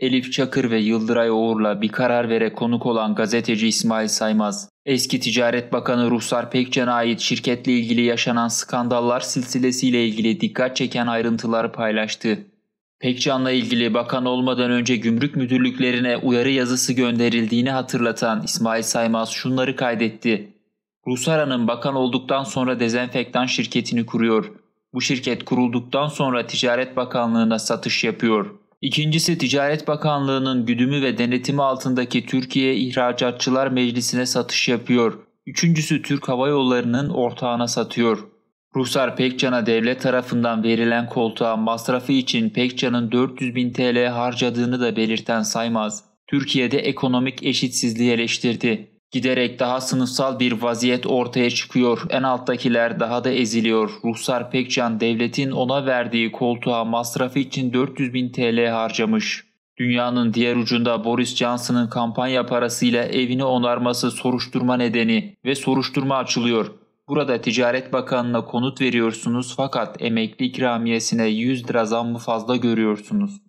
Elif Çakır ve Yıldıray Oğur'la bir karar vere konuk olan gazeteci İsmail Saymaz, eski Ticaret Bakanı Ruhsar Pekcan'a ait şirketle ilgili yaşanan skandallar silsilesiyle ilgili dikkat çeken ayrıntıları paylaştı. Pekcan'la ilgili bakan olmadan önce gümrük müdürlüklerine uyarı yazısı gönderildiğini hatırlatan İsmail Saymaz şunları kaydetti. Rusara'nın bakan olduktan sonra dezenfektan şirketini kuruyor. Bu şirket kurulduktan sonra Ticaret Bakanlığı'na satış yapıyor.'' İkincisi Ticaret Bakanlığı'nın güdümü ve denetimi altındaki Türkiye İhracatçılar Meclisi'ne satış yapıyor. Üçüncüsü Türk Hava Yolları'nın ortağına satıyor. Ruhsar Pekcan'a devlet tarafından verilen koltuğa masrafı için Pekcan'ın 400 bin TL harcadığını da belirten Saymaz, Türkiye'de ekonomik eşitsizliği eleştirdi. Giderek daha sınıfsal bir vaziyet ortaya çıkıyor. En alttakiler daha da eziliyor. Ruhsar Pekcan devletin ona verdiği koltuğa masrafı için 400 bin TL harcamış. Dünyanın diğer ucunda Boris Johnson'ın kampanya parasıyla evini onarması soruşturma nedeni ve soruşturma açılıyor. Burada Ticaret Bakanı'na konut veriyorsunuz fakat emekli ikramiyesine 100 lira zam fazla görüyorsunuz.